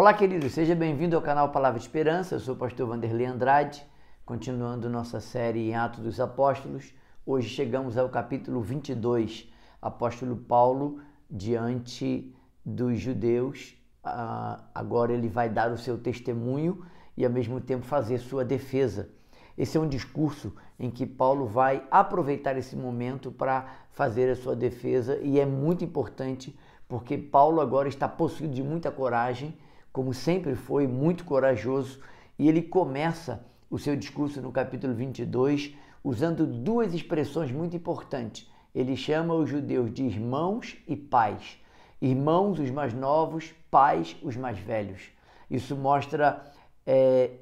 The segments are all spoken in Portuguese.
Olá, queridos, seja bem-vindo ao canal Palavra Esperança. Eu sou o pastor Vanderlei Andrade, continuando nossa série em Atos dos Apóstolos. Hoje chegamos ao capítulo 22, apóstolo Paulo diante dos judeus. Ah, agora ele vai dar o seu testemunho e, ao mesmo tempo, fazer sua defesa. Esse é um discurso em que Paulo vai aproveitar esse momento para fazer a sua defesa e é muito importante porque Paulo agora está possuído de muita coragem como sempre foi, muito corajoso, e ele começa o seu discurso no capítulo 22 usando duas expressões muito importantes. Ele chama os judeus de irmãos e pais. Irmãos, os mais novos, pais, os mais velhos. Isso mostra é,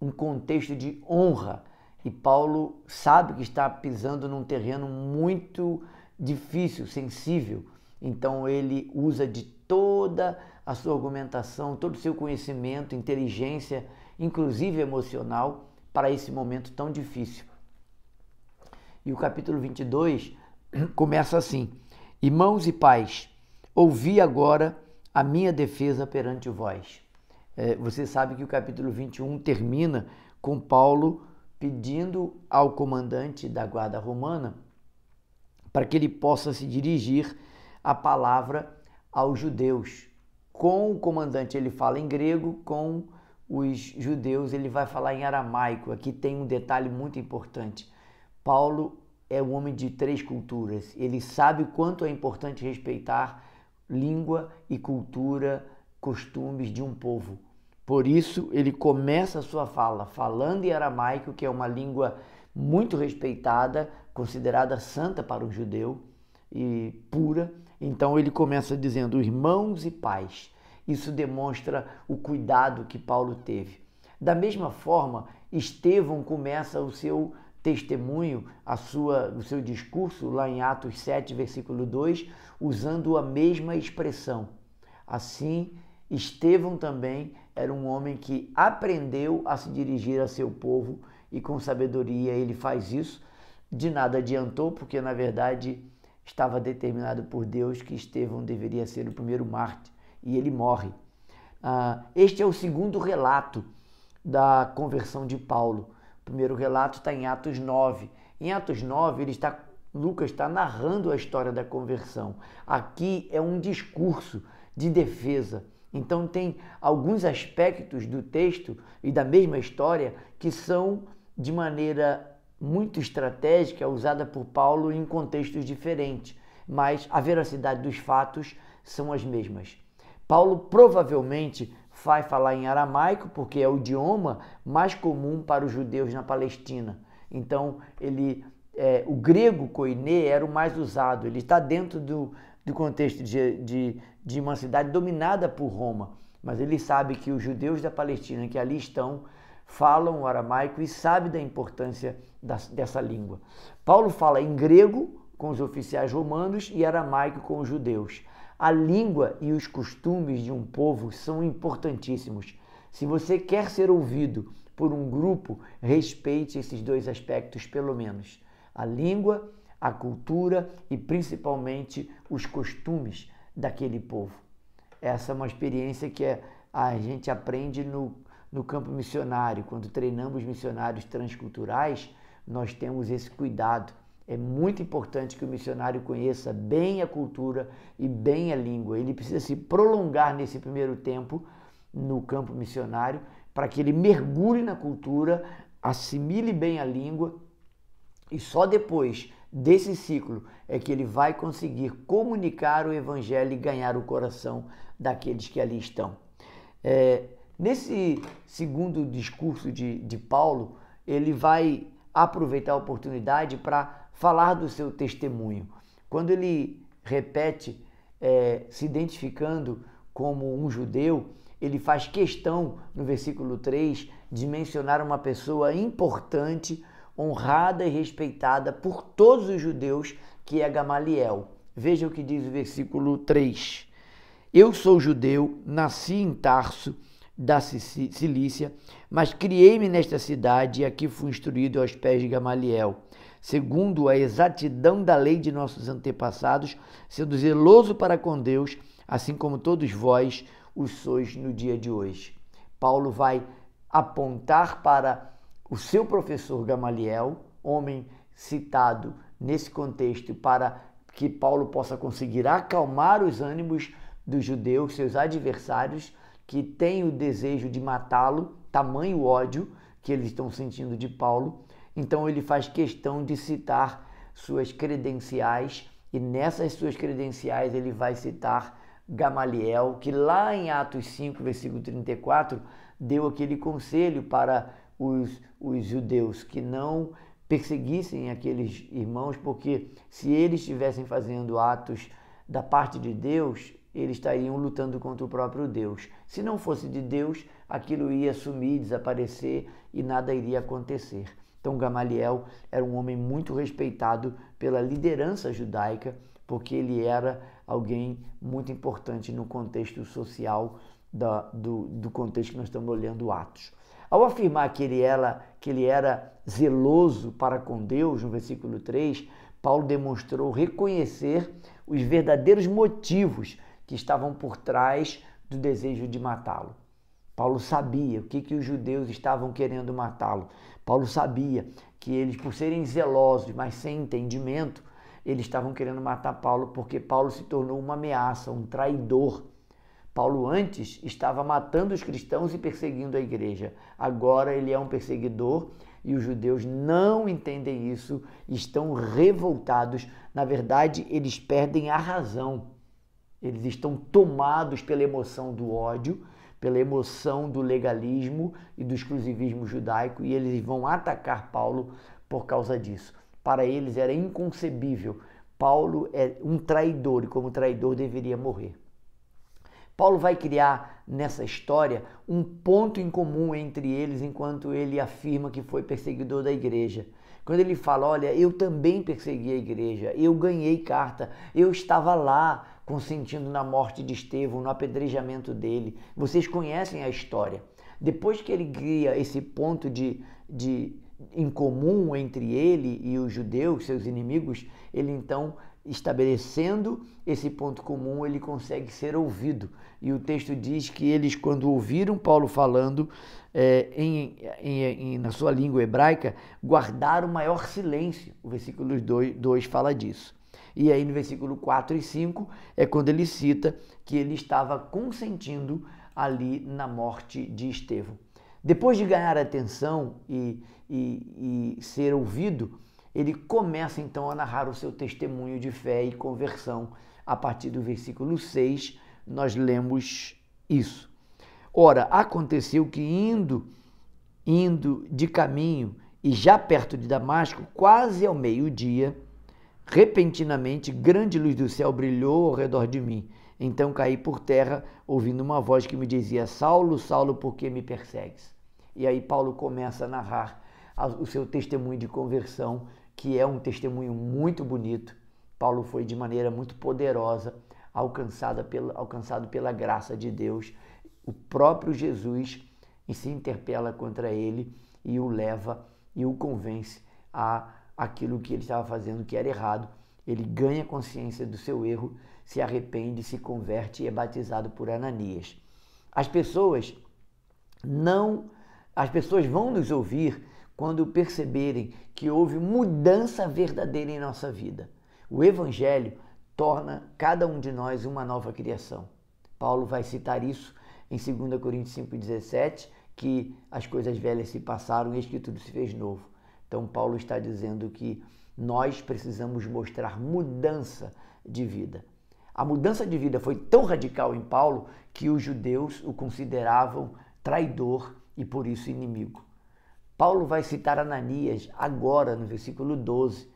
um contexto de honra. E Paulo sabe que está pisando num terreno muito difícil, sensível. Então ele usa de toda a sua argumentação, todo o seu conhecimento, inteligência, inclusive emocional, para esse momento tão difícil. E o capítulo 22 começa assim: Irmãos e pais, ouvi agora a minha defesa perante vós. É, você sabe que o capítulo 21 termina com Paulo pedindo ao comandante da guarda romana para que ele possa se dirigir a palavra aos judeus, com o comandante ele fala em grego, com os judeus ele vai falar em aramaico. Aqui tem um detalhe muito importante. Paulo é um homem de três culturas. Ele sabe quanto é importante respeitar língua e cultura, costumes de um povo. Por isso, ele começa a sua fala falando em aramaico, que é uma língua muito respeitada, considerada santa para o judeu e pura. Então ele começa dizendo irmãos e pais. Isso demonstra o cuidado que Paulo teve. Da mesma forma, Estevão começa o seu testemunho, a sua, o seu discurso lá em Atos 7, versículo 2, usando a mesma expressão. Assim, Estevão também era um homem que aprendeu a se dirigir a seu povo e com sabedoria ele faz isso. De nada adiantou, porque na verdade estava determinado por Deus que Estevão deveria ser o primeiro mártir e ele morre. Ah, este é o segundo relato da conversão de Paulo. O primeiro relato está em Atos 9. Em Atos 9, ele está, Lucas está narrando a história da conversão. Aqui é um discurso de defesa. Então, tem alguns aspectos do texto e da mesma história que são de maneira muito estratégica é usada por Paulo em contextos diferentes, mas a veracidade dos fatos são as mesmas. Paulo provavelmente vai falar em aramaico, porque é o idioma mais comum para os judeus na Palestina. Então, ele, é, o grego koine era o mais usado. Ele está dentro do, do contexto de, de, de uma cidade dominada por Roma, mas ele sabe que os judeus da Palestina que ali estão falam o aramaico e sabe da importância dessa língua. Paulo fala em grego com os oficiais romanos e aramaico com os judeus. A língua e os costumes de um povo são importantíssimos. Se você quer ser ouvido por um grupo, respeite esses dois aspectos, pelo menos: a língua, a cultura e principalmente os costumes daquele povo. Essa é uma experiência que a gente aprende no no campo missionário, quando treinamos missionários transculturais, nós temos esse cuidado. É muito importante que o missionário conheça bem a cultura e bem a língua. Ele precisa se prolongar nesse primeiro tempo no campo missionário para que ele mergulhe na cultura, assimile bem a língua e só depois desse ciclo é que ele vai conseguir comunicar o evangelho e ganhar o coração daqueles que ali estão. É, Nesse segundo discurso de, de Paulo, ele vai aproveitar a oportunidade para falar do seu testemunho. Quando ele repete, é, se identificando como um judeu, ele faz questão, no versículo 3, de mencionar uma pessoa importante, honrada e respeitada por todos os judeus, que é Gamaliel. Veja o que diz o versículo 3. Eu sou judeu, nasci em Tarso da Cilícia, mas criei-me nesta cidade e aqui fui instruído aos pés de Gamaliel, segundo a exatidão da lei de nossos antepassados, sendo zeloso para com Deus, assim como todos vós os sois no dia de hoje. Paulo vai apontar para o seu professor Gamaliel, homem citado nesse contexto para que Paulo possa conseguir acalmar os ânimos dos judeus, seus adversários, que tem o desejo de matá-lo, tamanho ódio que eles estão sentindo de Paulo. Então ele faz questão de citar suas credenciais e nessas suas credenciais ele vai citar Gamaliel, que lá em Atos 5, versículo 34, deu aquele conselho para os, os judeus que não perseguissem aqueles irmãos, porque se eles estivessem fazendo atos da parte de Deus, eles estariam lutando contra o próprio Deus. Se não fosse de Deus, aquilo ia sumir, desaparecer e nada iria acontecer. Então Gamaliel era um homem muito respeitado pela liderança judaica, porque ele era alguém muito importante no contexto social da, do, do, contexto que nós estamos olhando Atos. Ao afirmar que ele, era, que ele era zeloso para com Deus, no versículo 3, Paulo demonstrou reconhecer os verdadeiros motivos que estavam por trás do desejo de matá-lo. Paulo sabia o que, que os judeus estavam querendo matá-lo. Paulo sabia que eles, por serem zelosos, mas sem entendimento, eles estavam querendo matar Paulo porque Paulo se tornou uma ameaça, um traidor. Paulo antes estava matando os cristãos e perseguindo a igreja. Agora ele é um perseguidor e os judeus não entendem isso, estão revoltados. Na verdade, eles perdem a razão. Eles estão tomados pela emoção do ódio, pela emoção do legalismo e do exclusivismo judaico, e eles vão atacar Paulo por causa disso. Para eles era inconcebível. Paulo é um traidor e, como traidor, deveria morrer. Paulo vai criar nessa história um ponto em comum entre eles enquanto ele afirma que foi perseguidor da igreja. Quando ele fala, olha, eu também persegui a igreja, eu ganhei carta, eu estava lá, consentindo na morte de Estevão, no apedrejamento dele. Vocês conhecem a história. Depois que ele cria esse ponto de, de em comum entre ele e os judeus, seus inimigos, ele então estabelecendo esse ponto comum, ele consegue ser ouvido. E o texto diz que eles, quando ouviram Paulo falando é, em, em, na sua língua hebraica, guardaram maior silêncio. O versículo 2 fala disso. E aí no versículo 4 e 5 é quando ele cita que ele estava consentindo ali na morte de Estevão. Depois de ganhar atenção e, e, e ser ouvido, ele começa então a narrar o seu testemunho de fé e conversão. A partir do versículo 6, nós lemos isso. Ora, aconteceu que indo, indo de caminho e já perto de Damasco, quase ao meio-dia, Repentinamente, grande luz do céu brilhou ao redor de mim. Então caí por terra, ouvindo uma voz que me dizia: Saulo, Saulo, por que me persegues? E aí Paulo começa a narrar o seu testemunho de conversão, que é um testemunho muito bonito. Paulo foi de maneira muito poderosa pela, alcançado pela graça de Deus. O próprio Jesus se interpela contra ele e o leva e o convence a aquilo que ele estava fazendo que era errado. Ele ganha consciência do seu erro, se arrepende, se converte e é batizado por Ananias. As pessoas não as pessoas vão nos ouvir quando perceberem que houve mudança verdadeira em nossa vida. O evangelho torna cada um de nós uma nova criação. Paulo vai citar isso em 2 Coríntios 5:17, que as coisas velhas se passaram e eis que tudo se fez novo. Então, Paulo está dizendo que nós precisamos mostrar mudança de vida. A mudança de vida foi tão radical em Paulo que os judeus o consideravam traidor e por isso inimigo. Paulo vai citar Ananias agora no versículo 12.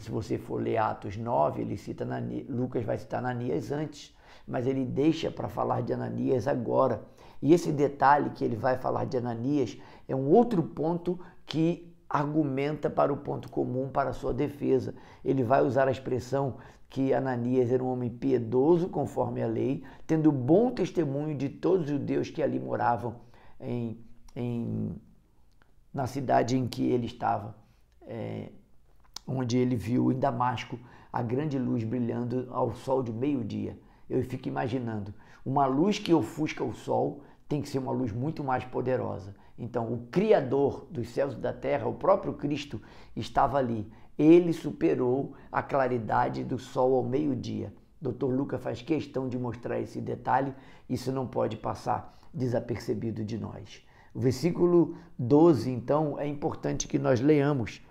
Se você for ler Atos 9, ele cita Ananias, Lucas vai citar Ananias antes, mas ele deixa para falar de Ananias agora. E esse detalhe que ele vai falar de Ananias é um outro ponto que argumenta para o ponto comum para sua defesa. Ele vai usar a expressão que Ananias era um homem piedoso conforme a lei, tendo bom testemunho de todos os judeus que ali moravam em, em na cidade em que ele estava, é, onde ele viu em Damasco a grande luz brilhando ao sol de meio-dia. Eu fico imaginando, uma luz que ofusca o sol tem que ser uma luz muito mais poderosa. Então, o Criador dos céus e da terra, o próprio Cristo, estava ali. Ele superou a claridade do sol ao meio-dia. Dr. Luca faz questão de mostrar esse detalhe, isso não pode passar desapercebido de nós. O versículo 12, então, é importante que nós leamos.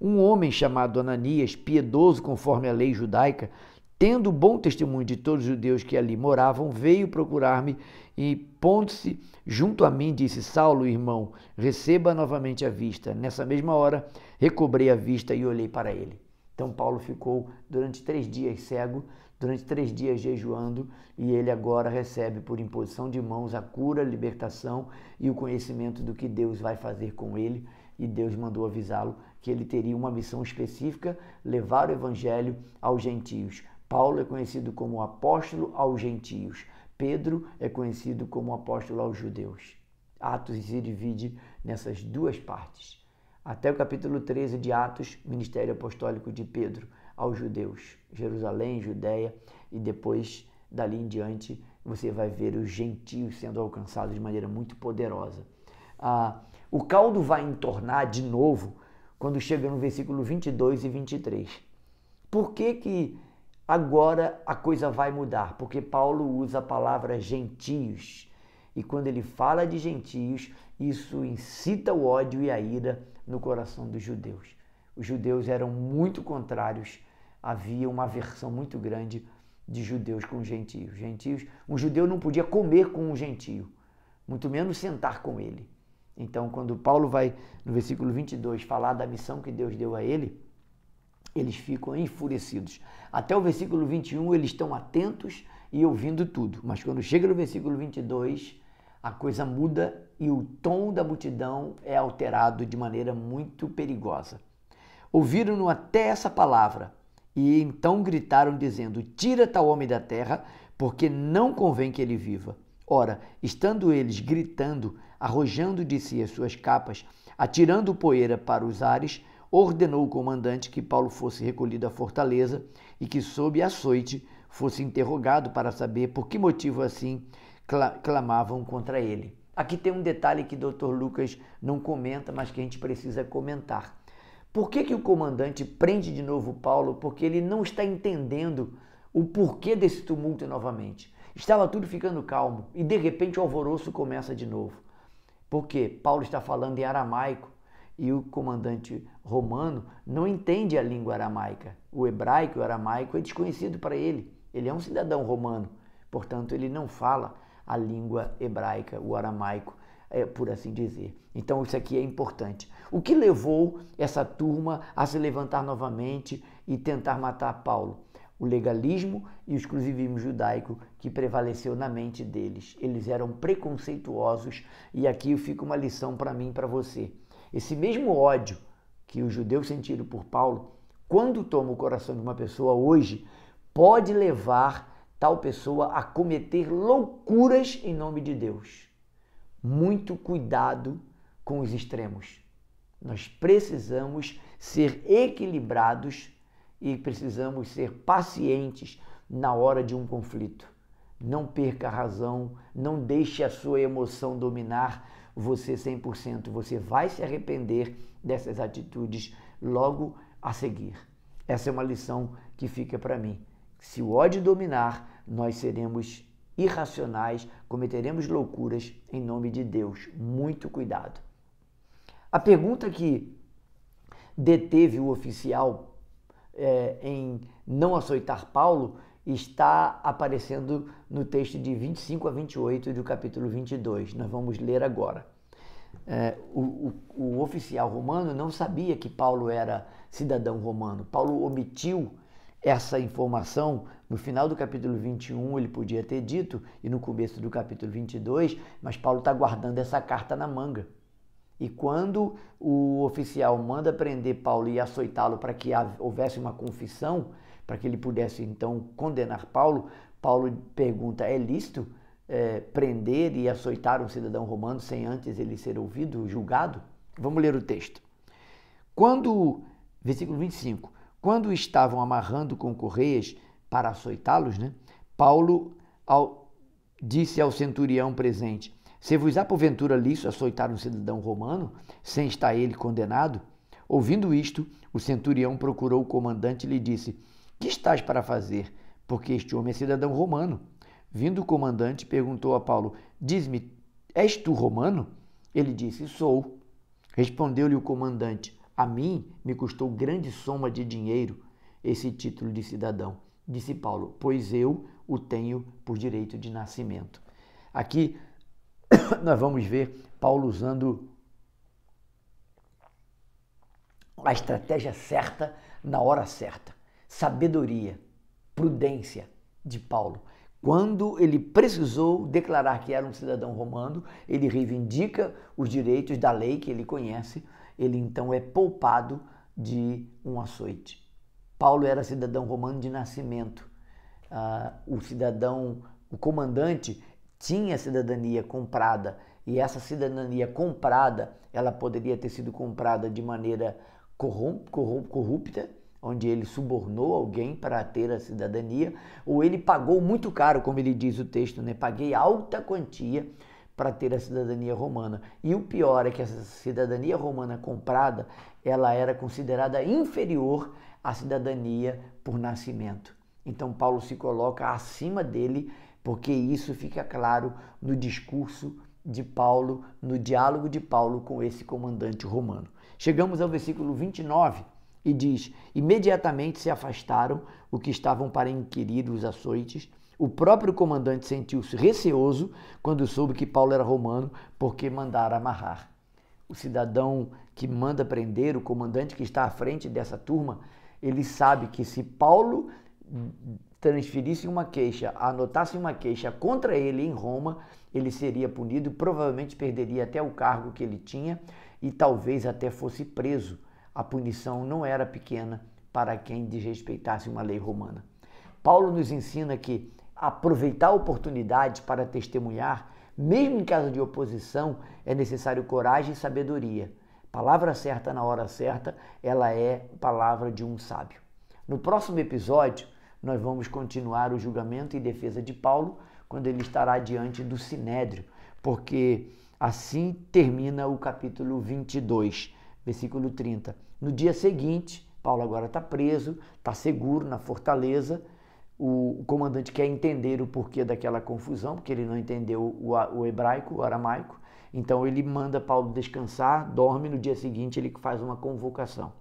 Um homem chamado Ananias, piedoso conforme a lei judaica, Tendo bom testemunho de todos os judeus que ali moravam, veio procurar-me e, pondo-se junto a mim, disse: Saulo, irmão, receba novamente a vista. Nessa mesma hora, recobrei a vista e olhei para ele. Então, Paulo ficou durante três dias cego, durante três dias jejuando, e ele agora recebe, por imposição de mãos, a cura, a libertação e o conhecimento do que Deus vai fazer com ele. E Deus mandou avisá-lo que ele teria uma missão específica: levar o evangelho aos gentios Paulo é conhecido como apóstolo aos gentios. Pedro é conhecido como apóstolo aos judeus. Atos se divide nessas duas partes. Até o capítulo 13 de Atos, ministério apostólico de Pedro aos judeus, Jerusalém, Judéia, e depois dali em diante você vai ver os gentios sendo alcançados de maneira muito poderosa. Ah, o caldo vai entornar de novo quando chega no versículo 22 e 23. Por que, que Agora a coisa vai mudar, porque Paulo usa a palavra gentios. E quando ele fala de gentios, isso incita o ódio e a ira no coração dos judeus. Os judeus eram muito contrários, havia uma aversão muito grande de judeus com gentios. Gentios, um judeu não podia comer com um gentio, muito menos sentar com ele. Então, quando Paulo vai no versículo 22 falar da missão que Deus deu a ele, eles ficam enfurecidos. Até o versículo 21 eles estão atentos e ouvindo tudo, mas quando chega no versículo 22, a coisa muda e o tom da multidão é alterado de maneira muito perigosa. Ouviram-no até essa palavra e então gritaram, dizendo: Tira tal homem da terra, porque não convém que ele viva. Ora, estando eles gritando, arrojando de si as suas capas, atirando poeira para os ares, ordenou o comandante que Paulo fosse recolhido à fortaleza e que, sob açoite, fosse interrogado para saber por que motivo assim clamavam contra ele. Aqui tem um detalhe que o Dr. Lucas não comenta, mas que a gente precisa comentar. Por que, que o comandante prende de novo Paulo? Porque ele não está entendendo o porquê desse tumulto novamente. Estava tudo ficando calmo e de repente o alvoroço começa de novo. Por quê? Paulo está falando em aramaico e o comandante romano não entende a língua aramaica. O hebraico, o aramaico é desconhecido para ele. Ele é um cidadão romano, portanto, ele não fala a língua hebraica, o aramaico, é, por assim dizer. Então, isso aqui é importante. O que levou essa turma a se levantar novamente e tentar matar Paulo? o legalismo e o exclusivismo judaico que prevaleceu na mente deles. Eles eram preconceituosos e aqui fica uma lição para mim e para você. Esse mesmo ódio que os judeus sentiram por Paulo, quando toma o coração de uma pessoa hoje, pode levar tal pessoa a cometer loucuras em nome de Deus. Muito cuidado com os extremos. Nós precisamos ser equilibrados e precisamos ser pacientes na hora de um conflito. Não perca a razão, não deixe a sua emoção dominar, você 100%, você vai se arrepender dessas atitudes logo a seguir. Essa é uma lição que fica para mim. Se o ódio dominar, nós seremos irracionais, cometeremos loucuras em nome de Deus. Muito cuidado. A pergunta que deteve o oficial é, em não açoitar Paulo está aparecendo no texto de 25 a 28 do capítulo 22. Nós vamos ler agora. É, o, o, o, oficial romano não sabia que Paulo era cidadão romano. Paulo omitiu essa informação no final do capítulo 21, ele podia ter dito, e no começo do capítulo 22, mas Paulo está guardando essa carta na manga. E quando o oficial manda prender Paulo e açoitá-lo para que houvesse uma confissão, para que ele pudesse então condenar Paulo. Paulo pergunta: é lícito é, prender e açoitar um cidadão romano sem antes ele ser ouvido, julgado? Vamos ler o texto. Quando, versículo 25, quando estavam amarrando com correias para açoitá-los, né, Paulo ao, disse ao centurião presente: Se vos há porventura lícito açoitar um cidadão romano, sem estar ele condenado? Ouvindo isto, o centurião procurou o comandante e lhe disse: que estás para fazer? Porque este homem é cidadão romano. Vindo o comandante, perguntou a Paulo: Diz-me, és tu romano? Ele disse: Sou. Respondeu-lhe o comandante: A mim me custou grande soma de dinheiro esse título de cidadão. Disse Paulo: Pois eu o tenho por direito de nascimento. Aqui nós vamos ver Paulo usando a estratégia certa na hora certa sabedoria, prudência de Paulo. Quando ele precisou declarar que era um cidadão romano, ele reivindica os direitos da lei que ele conhece, ele então é poupado de um açoite. Paulo era cidadão romano de nascimento. Ah, o cidadão, o comandante, tinha cidadania comprada e essa cidadania comprada, ela poderia ter sido comprada de maneira corrupta, onde ele subornou alguém para ter a cidadania, ou ele pagou muito caro, como ele diz o texto, né? Paguei alta quantia para ter a cidadania romana. E o pior é que essa cidadania romana comprada, ela era considerada inferior à cidadania por nascimento. Então Paulo se coloca acima dele, porque isso fica claro no discurso de Paulo, no diálogo de Paulo com esse comandante romano. Chegamos ao versículo 29, e diz: Imediatamente se afastaram o que estavam para inquirir os açoites. O próprio comandante sentiu-se receoso quando soube que Paulo era romano, porque mandara amarrar. O cidadão que manda prender, o comandante que está à frente dessa turma, ele sabe que se Paulo transferisse uma queixa, anotasse uma queixa contra ele em Roma, ele seria punido, provavelmente perderia até o cargo que ele tinha e talvez até fosse preso a punição não era pequena para quem desrespeitasse uma lei romana. Paulo nos ensina que aproveitar oportunidades para testemunhar, mesmo em caso de oposição, é necessário coragem e sabedoria. Palavra certa na hora certa, ela é palavra de um sábio. No próximo episódio, nós vamos continuar o julgamento e defesa de Paulo quando ele estará diante do Sinédrio, porque assim termina o capítulo 22 versículo 30. No dia seguinte, Paulo agora está preso, está seguro na fortaleza. O, o, comandante quer entender o porquê daquela confusão, porque ele não entendeu o, o hebraico, o aramaico. Então ele manda Paulo descansar, dorme. No dia seguinte, ele faz uma convocação.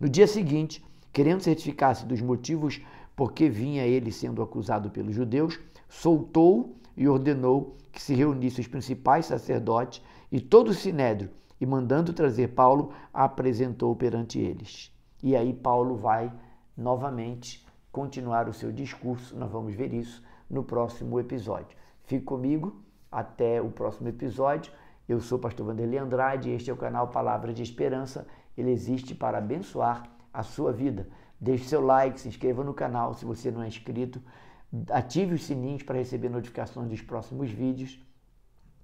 No dia seguinte, querendo certificar-se dos motivos por que vinha ele sendo acusado pelos judeus, soltou e ordenou que se reunissem os principais sacerdotes e todo o sinédrio e mandando trazer Paulo, apresentou perante eles. E aí Paulo vai novamente continuar o seu discurso, nós vamos ver isso no próximo episódio. Fique comigo até o próximo episódio. Eu sou o pastor Vanderlei Andrade e este é o canal Palavra de Esperança. Ele existe para abençoar a sua vida. Deixe seu like, se inscreva no canal se você não é inscrito, ative os sininhos para receber notificações dos próximos vídeos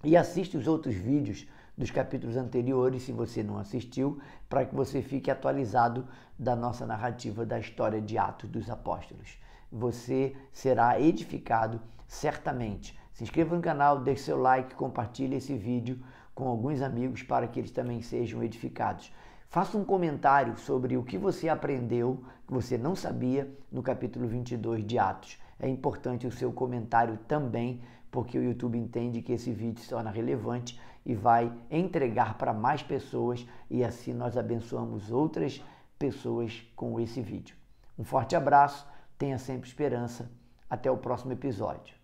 e assista os outros vídeos dos capítulos anteriores, se você não assistiu, para que você fique atualizado da nossa narrativa da história de Atos dos Apóstolos. Você será edificado certamente. Se inscreva no canal, deixe seu like, compartilhe esse vídeo com alguns amigos para que eles também sejam edificados. Faça um comentário sobre o que você aprendeu, que você não sabia, no capítulo 22 de Atos. É importante o seu comentário também, porque o YouTube entende que esse vídeo se torna relevante e vai entregar para mais pessoas e assim nós abençoamos outras pessoas com esse vídeo. Um forte abraço, tenha sempre esperança. Até o próximo episódio.